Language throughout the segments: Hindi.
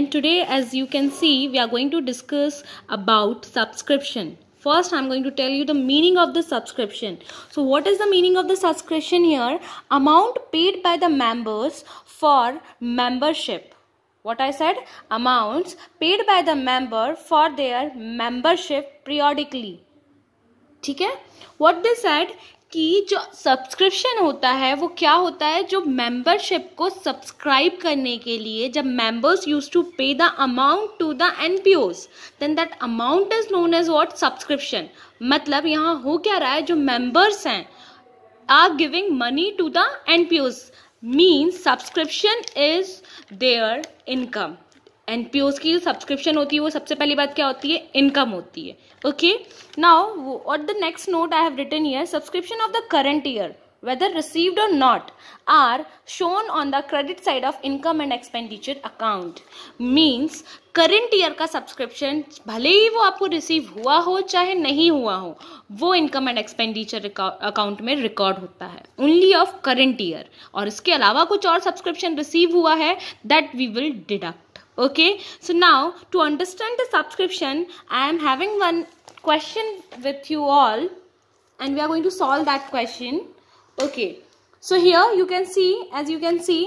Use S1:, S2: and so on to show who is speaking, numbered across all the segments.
S1: and today as you can see we are going to discuss about subscription first i'm going to tell you the meaning of the subscription so what is the meaning of the subscription here amount paid by the members for membership what i said amounts paid by the member for their membership periodically ठीक है what they said कि जो सब्सक्रिप्शन होता है वो क्या होता है जो मेंबरशिप को सब्सक्राइब करने के लिए जब members use to pay the amount to the N P Os then that amount is known as what subscription मतलब यहाँ हो क्या रहा है जो मेंबर्स हैं are giving money to the N P Os means subscription is their income एन की जो सब्सक्रिप्शन होती है वो सबसे पहली बात क्या होती है इनकम होती है ओके नाउ और the next note I have written year subscription of the current year whether received or not are shown on the credit side of income and expenditure account means current year का सब्सक्रिप्शन भले ही वो आपको रिसीव हुआ हो चाहे नहीं हुआ हो वो इनकम एंड एक्सपेंडिचर अकाउंट में रिकॉर्ड होता है ओनली ऑफ करंट ईयर और इसके अलावा कुछ और सब्सक्रिप्शन रिसीव हुआ है that we will deduct okay so now to understand the subscription i am having one question with you all and we are going to solve that question okay so here you can see as you can see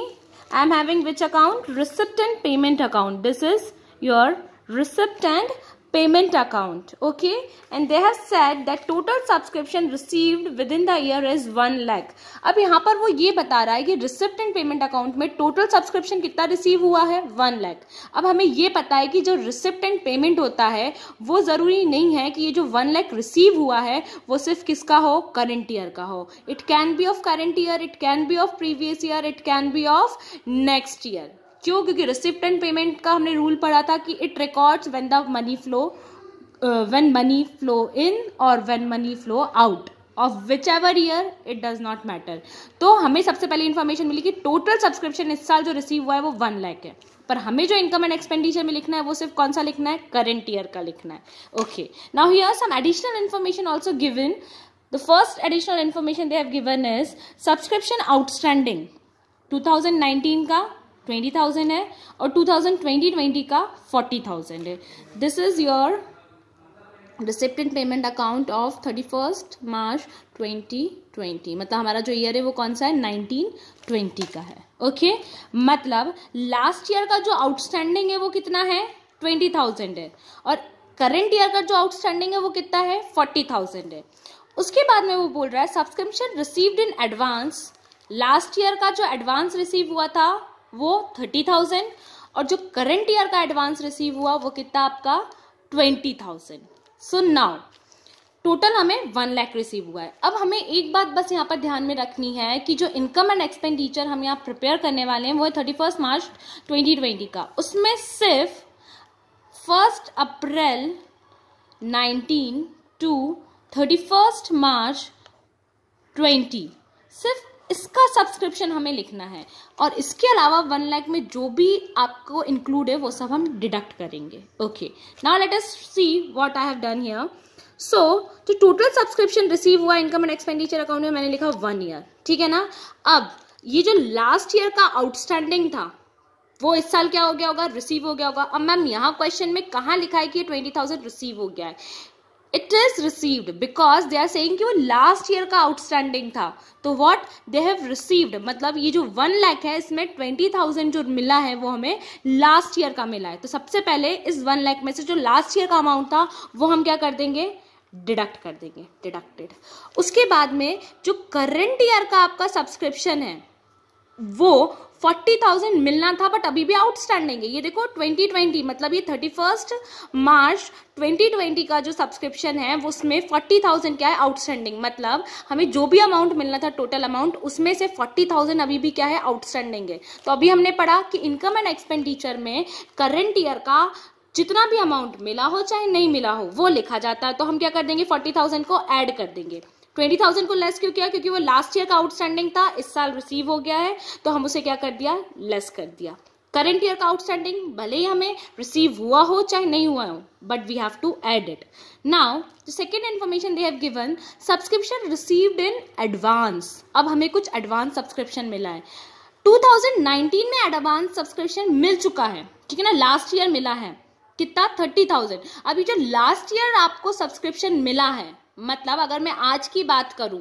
S1: i am having which account recipient payment account this is your recipient payment account okay and they have said that total subscription received within the year is one lakh अब यहाँ पर वो ये बता रहा है कि रिसिप्ट एंड पेमेंट अकाउंट में टोटल सब्सक्रिप्शन कितना रिसीव हुआ है वन लाख अब हमें ये पता है कि जो रिसिप्ट एंड पेमेंट होता है वो ज़रूरी नहीं है कि ये जो वन लाख रिसीव हुआ है वो सिर्फ किसका हो करेंट ईयर का हो it can be of current year it can be of previous year it can be of next year क्यों क्योंकि रिसिप्ट एंड पेमेंट का हमने रूल पढ़ा था कि it records when the money flow when money flow in और when money flow out of whichever year it does not matter तो हमें सबसे पहले इन्फॉर्मेशन मिली कि टोटल सब्सक्रिप्शन इस साल जो रिसीव हुआ है वो वन लैक है पर हमें जो इनकम एंड एक्सपेंडिचर में लिखना है वो सिर्फ कौन सा लिखना है करेंट ईयर का लिखना है okay now here some additional information also given the first additional information they have given is subscription outstanding 2019 का ट्वेंटी थाउजेंड है और टू थाउजेंड ट्वेंटी ट्वेंटी का फोर्टी थाउजेंड है this is your receipt in payment account of thirty first March twenty twenty मतलब हमारा जो ईयर है वो कौन सा है नाइनटीन ट्वेंटी का है ओके okay? मतलब लास्ट ईयर का जो आउटस्टैंडिंग है वो कितना है ट्वेंटी थाउजेंड है और करेंट ईयर का जो आउटस्टैंडिंग है वो कितना है फोर्टी थाउजेंड है उसके बाद में वो बोल रहा है subscription received in advance last year का जो एडवांस रिसीव हुआ था वो थर्टी थाउजेंड और जो करंट ईयर का एडवांस रिसीव हुआ वो कितना आपका twenty thousand so now total हमें वन लैख रिसीव हुआ है अब हमें एक बात बस यहाँ पर ध्यान में रखनी है कि जो इनकम एंड एक्सपेंडिचर हम यहाँ प्रिपेयर करने वाले हैं वो है thirty first March twenty twenty का उसमें सिर्फ first April nineteen to thirty first March twenty सिर्फ इसका सब्सक्रिप्शन हमें लिखना है और इसके अलावा वन लाख में जो भी आपको इंक्लूड है वो सब हम डिडक्ट करेंगे okay now let us see what I have done here so जो टोटल सब्सक्रिप्शन रिसीव हुआ इनकम एंड एक्सपेंडिचर अकाउंट में मैंने लिखा वन ईयर ठीक है ना अब ये जो लास्ट ईयर का आउटस्टैंडिंग था वो इस साल क्या हो गया होगा रिसीव हो गया होगा अब मैम यहाँ क्वेश्चन में कहाँ लिखा है कि ट्वेंटी थाउजेंड रिसीव हो गया है it is received because they are saying कि वो लास्ट ईयर का आउटस्टैंडिंग था तो व्हाट दे हैव रिसीव्ड मतलब ये जो वन लैख है इसमें ट्वेंटी थाउजेंड जो मिला है वो हमें लास्ट ईयर का मिला है तो सबसे पहले इस वन लैख में से जो लास्ट ईयर का अमाउंट था वो हम क्या कर देंगे डिडक्ट कर देंगे डिडक्टेड उसके बाद में जो करंट ईयर का आपका सब्सक्रिप्शन है वो फोर्टी थाउजेंड मिलना था बट अभी भी आउटस्टैंडिंग है ये देखो ट्वेंटी ट्वेंटी मतलब ये thirty first March twenty twenty का जो सब्सक्रिप्शन है वो उसमें फोर्टी थाउजेंड क्या है आउटस्टैंडिंग मतलब हमें जो भी अमाउंट मिलना था टोटल अमाउंट उसमें से फोर्टी थाउजेंड अभी भी क्या है आउटस्टैंडिंग है तो अभी हमने पढ़ा कि इनकम एंड एक्सपेंडिचर में करंट ईयर का जितना भी अमाउंट मिला हो चाहे नहीं मिला हो वो लिखा जाता है तो हम क्या कर देंगे फोर्टी थाउजेंड को ऐड कर देंगे ट्वेंटी थाउजेंड को लेस क्यों किया क्योंकि वो लास्ट ईयर का आउटस्टैंडिंग था इस साल रिसीव हो गया है तो हम उसे क्या कर दिया लेस कर दिया करंट ईयर का आउटस्टैंडिंग भले ही हमें रिसीव हुआ हो चाहे नहीं हुआ हो but we have to add it now जो second information they have given subscription received in advance अब हमें कुछ एडवांस सब्सक्रिप्शन मिला है 2019 में एडवांस सब्सक्रिप्शन मिल चुका है ठीक है ना लास्ट ईयर मिला है कितना थर्टी थाउजेंड अभी जो लास्ट ईयर आपको सब्सक्रिप्शन मिला है मतलब अगर मैं आज की बात करूं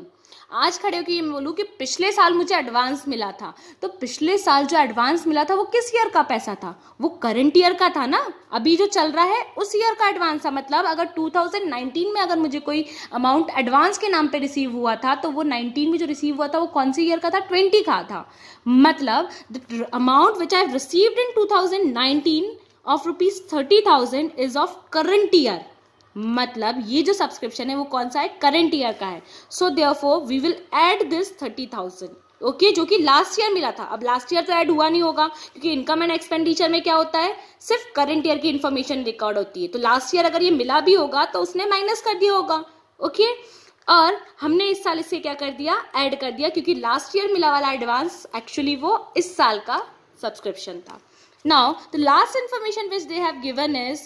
S1: आज खड़े होकर ये बोलूँ कि पिछले साल मुझे एडवांस मिला था तो पिछले साल जो एडवांस मिला था वो किस ईयर का पैसा था वो करंट ईयर का था ना अभी जो चल रहा है उस ईयर का एडवांस था मतलब अगर 2019 में अगर मुझे कोई अमाउंट एडवांस के नाम पे रिसीव हुआ था तो वो 19 में जो रिसीव हुआ था वो कौन से ईयर का था ट्वेंटी का था मतलब the amount which I received in of rupees thirty thousand is of current year मतलब ये जो सब्सक्रिप्शन है वो कौन सा है करंट ईयर का है so therefore we will add this thirty thousand okay जो कि लास्ट ईयर मिला था अब लास्ट ईयर तो ऐड हुआ नहीं होगा क्योंकि इनकम एंड एक्सपेंडिचर में क्या होता है सिर्फ करंट ईयर की इन्फॉर्मेशन रिकॉर्ड होती है तो लास्ट ईयर अगर ये मिला भी होगा तो उसने माइनस कर दिया होगा ओके और हमने इस साल इसे क्या कर दिया ऐड कर दिया क्योंकि लास्ट ईयर मिला वाला एडवांस एक्चुअली वो इस साल का सब्सक्रिप्शन था now the last information which they have given is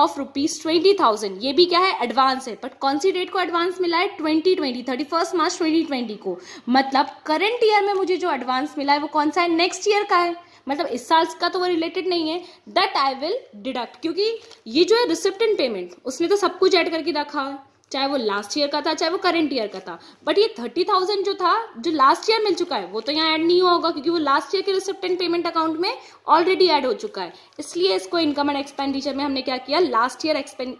S1: of rupees twenty thousand ये भी क्या है एडवांस है बट कौन सी डेट को एडवांस मिला है twenty twenty thirty first March twenty twenty को मतलब करंट ईयर में मुझे जो एडवांस मिला है वो कौन सा है नेक्स्ट ईयर का है मतलब इस साल का तो वो रिलेटेड नहीं है दैट आई विल डिडक्ट क्योंकि ये जो है रिसिप्ट पेमेंट उसमें तो सब कुछ ऐड करके रखा है चाहे वो लास्ट ईयर का था चाहे वो करेंट ईयर का था बट ये थर्टी थाउजेंड जो था जो लास्ट ईयर मिल चुका है वो तो यहाँ ऐड नहीं होगा क्योंकि वो लास्ट ईयर के रिसिप्टेंट पेमेंट अकाउंट में ऑलरेडी ऐड हो चुका है इसलिए इसको इनकम एंड एक्सपेंडिचर में हमने क्या किया last year expend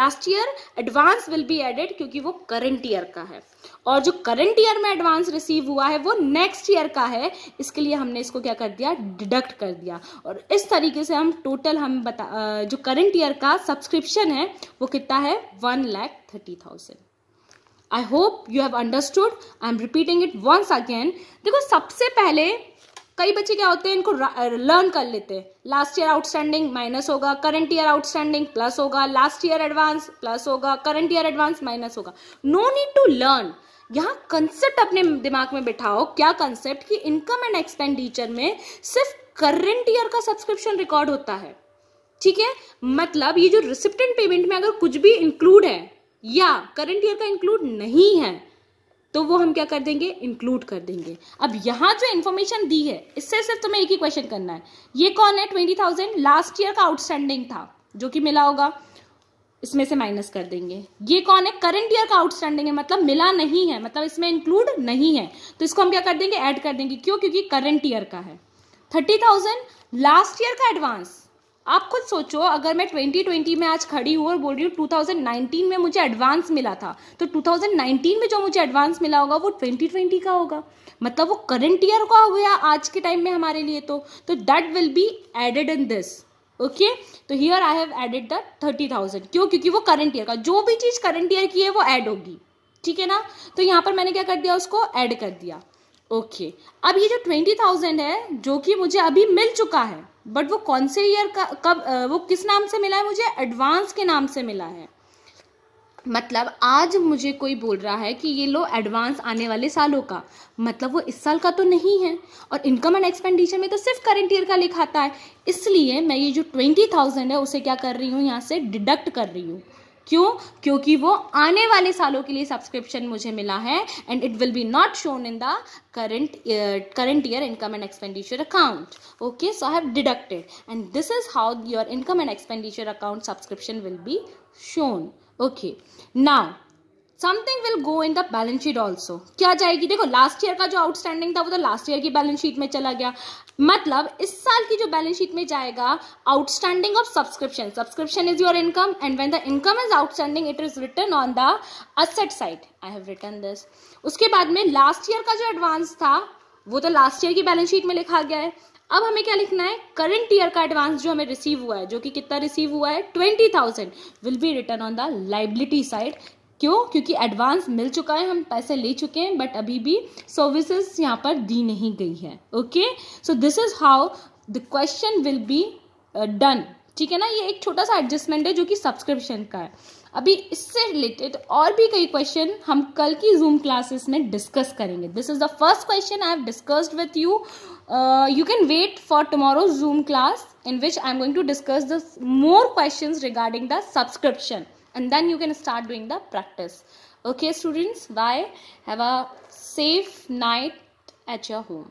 S1: last year advance will be added क्योंकि वो करेंट ईयर का है और जो करंट ईयर में एडवांस रिसीव हुआ है वो नेक्स्ट ईयर का है इसके लिए हमने इसको क्या कर दिया डिडक्ट कर दिया और इस तरीके से हम टोटल हम बता जो करंट ईयर का सब्सक्रिप्शन है वो कितना है one lakh thirty thousand I hope you have understood I am repeating it once again देखो सबसे पहले कई बच्चे क्या होते हैं इनको लर्न कर लेते हैं लास्ट ईयर आउटस्टैंडिंग माइनस होगा करंट ईयर आउटस्टैंडिंग प्लस होगा लास्ट ईयर एडवांस प्लस होगा करंट ईयर एडवांस माइनस होगा नो नीड टू लर्न यहाँ कंसेप्ट अपने दिमाग में बिठाओ क्या कंसेप्ट कि इनकम एंड एक्सपेंडिचर में सिर्फ करंट ईयर का सब्सक्रिप्शन रिकॉर्ड होता है ठीक है मतलब ये जो रिसिप्टेंट पेमेंट में अगर कुछ भी इंक्लूड है या करंट ईयर का इंक्लूड नहीं है तो वो हम क्या कर देंगे इंक्लूड कर देंगे अब यहाँ जो इन्फॉर्मेशन दी है इससे सिर्फ तुम्हें एक ही क्वेश्चन करना है ये कौन है ट्वेंटी थाउजेंड लास्ट ईयर का आउटस्टैंडिंग था जो कि मिला होगा इसमें से माइनस कर देंगे ये कौन है करंट ईयर का आउटस्टैंडिंग है मतलब मिला नहीं है मतलब इसमें इंक्लूड नहीं है तो इसको हम क्या कर देंगे ऐड कर देंगे क्यों क्योंकि करंट ईयर का है थर्टी थाउजेंड लास्ट ईयर का एडवांस आप खुद सोचो अगर मैं 2020 में आज खड़ी हूँ और बोल रही हूँ 2019 में मुझे एडवांस मिला था तो 2019 में जो मुझे एडवांस मिला होगा वो 2020 का होगा मतलब वो करंट ईयर का हो गया आज के टाइम में हमारे लिए तो तो that will be added in this okay तो here I have added the thirty thousand क्यों क्योंकि वो करंट ईयर का जो भी चीज़ करंट ईयर की है वो एड होगी ठीक है ना तो यहाँ पर मैंने क्या कर दिया उसको एड कर दिया ओके okay. अब ये जो ट्वेंटी थाउजेंड है जो कि मुझे अभी मिल चुका है बट वो कौन से ईयर का कब वो किस नाम से मिला है मुझे एडवांस के नाम से मिला है मतलब आज मुझे कोई बोल रहा है कि ये लो एडवांस आने वाले सालों का मतलब वो इस साल का तो नहीं है और इनकम एंड एक्सपेंडिचर में तो सिर्फ करंट ईयर का लिखाता है इसलिए मैं ये जो ट्वेंटी थाउजेंड है उसे क्या कर रही हूँ यहाँ से डिडक्ट कर रही हूँ क्यों क्योंकि वो आने वाले सालों के लिए सब्सक्रिप्शन मुझे मिला है and it will be not shown in the current current year income and expenditure account okay so I have deducted and this is how your income and expenditure account subscription will be shown okay now something will go in the balance sheet also क्या जाएगी देखो लास्ट ईयर का जो आउटस्टैंडिंग था वो तो लास्ट ईयर की बैलेंस शीट में चला गया मतलब इस साल की जो बैलेंस शीट में जाएगा outstanding of subscription subscription is your income and when the income is outstanding it is written on the asset side I have written this उसके बाद में लास्ट ईयर का जो एडवांस था वो तो लास्ट ईयर की बैलेंस शीट में लिखा गया है अब हमें क्या लिखना है करंट ईयर का एडवांस जो हमें रिसीव हुआ है जो कि कितना रिसीव हुआ है twenty thousand will be written on the liability side क्यों क्योंकि एडवांस मिल चुका है हम पैसे ले चुके हैं बट अभी भी सर्विसेज यहाँ पर दी नहीं गई है okay so this is how the question will be done ठीक है ना ये एक छोटा सा एडजस्टमेंट है जो कि सब्सक्रिप्शन का है अभी इससे रिलेटेड और भी कई क्वेश्चन हम कल की जूम क्लासेस में डिस्कस करेंगे this is the first question I have discussed with you you can wait for tomorrow zoom class in which I am going to discuss the more question regarding the subscription and then you can start doing the practice okay students bye have a safe night at your home